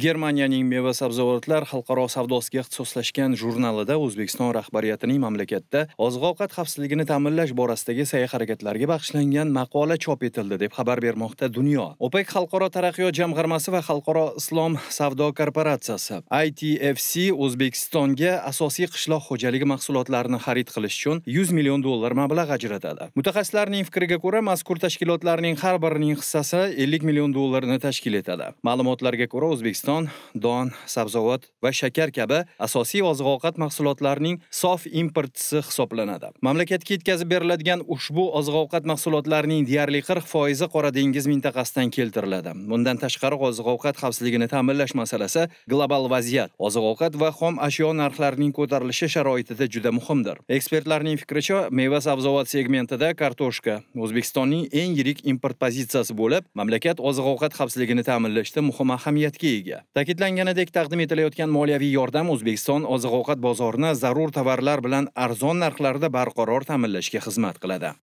germaniyaning meva sabzavotlar xalqaro savdosiga ixtisoslashgan jurnalida o'zbekiston rahbariyatining mamlakatda oziq ovqat xavfsizligini ta'minlash borasidagi sa'y harakatlarga bag'ishlangan maqola chop etildi deb xabar bermoqda dunyo opec xalqaro taraqqiyot jamg'armasi va xalqaro islom savdo korporatsiyasi itfc o'zbekistonga asosiy qishloq xo'jaligi mahsulotlarini xarid qilish uchun yuz million dollar mablag' ajratadi mutaxassislarning fikriga ko'ra mazkur tashkilotlarning har birining hissasi ellik million dollarni tashkil etadi ma'lumotlarga ko'ra o'zbekiston O'zbekiston don, sabzavot va shakar kabi asosiy oziq-ovqat mahsulotlarining sof importisi hisoblanadi. Mamlakatga yetkazib beriladigan ushbu oziq-ovqat mahsulotlarining deyarli 40% Qora dengiz mintaqasidan keltiriladi. Bundan tashqari oziq-ovqat xavfsizligini ta'minlash masalasi global vaziyat, oziq-ovqat va xom ashyo narxlarining ko'tarilishi sharoitida juda muhimdir. Ekspertlarning fikricha, meva-sabzavot segmentida kartoshka O'zbekistonning eng yirik import pozitsiyasi bo'lib, mamlakat oziq-ovqat xavfsizligini ta'minlashda muhim ahamiyatga ega. Ta'kidlanganidek taqdim etilayotgan moliyaviy yordam O'zbekiston oziq-ovqat bozorini zarur tovarlar bilan arzon narxlarda barqaror ta'minlashga xizmat qiladi.